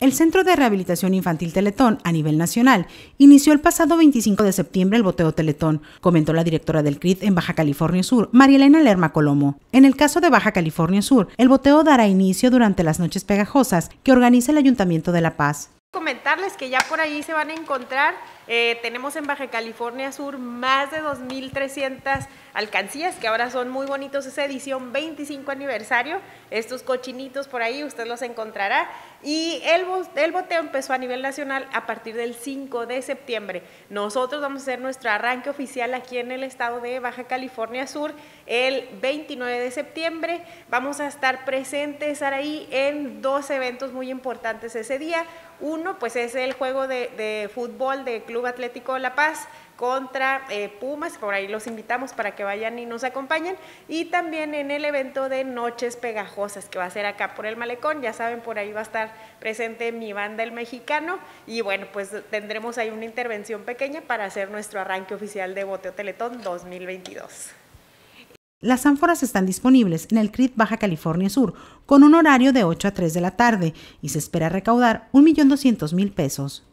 El Centro de Rehabilitación Infantil Teletón a nivel nacional inició el pasado 25 de septiembre el boteo Teletón, comentó la directora del CRIT en Baja California Sur, María Elena Lerma Colomo. En el caso de Baja California Sur, el boteo dará inicio durante las noches pegajosas que organiza el Ayuntamiento de La Paz que ya por ahí se van a encontrar, eh, tenemos en Baja California Sur más de 2.300 alcancías, que ahora son muy bonitos, esa edición 25 aniversario, estos cochinitos por ahí usted los encontrará. Y el, el boteo empezó a nivel nacional a partir del 5 de septiembre. Nosotros vamos a hacer nuestro arranque oficial aquí en el estado de Baja California Sur el 29 de septiembre. Vamos a estar presentes, ahí en dos eventos muy importantes ese día. Uno, pues es el juego de, fútbol de Club Atlético La Paz contra eh, Pumas, por ahí los invitamos para que vayan y nos acompañen, y también en el evento de Noches Pegajosas, que va a ser acá por el malecón, ya saben, por ahí va a estar presente mi banda El Mexicano, y bueno, pues tendremos ahí una intervención pequeña para hacer nuestro arranque oficial de Boteo Teletón 2022. Las ánforas están disponibles en el CRIT Baja California Sur con un horario de 8 a 3 de la tarde y se espera recaudar 1.200.000 pesos.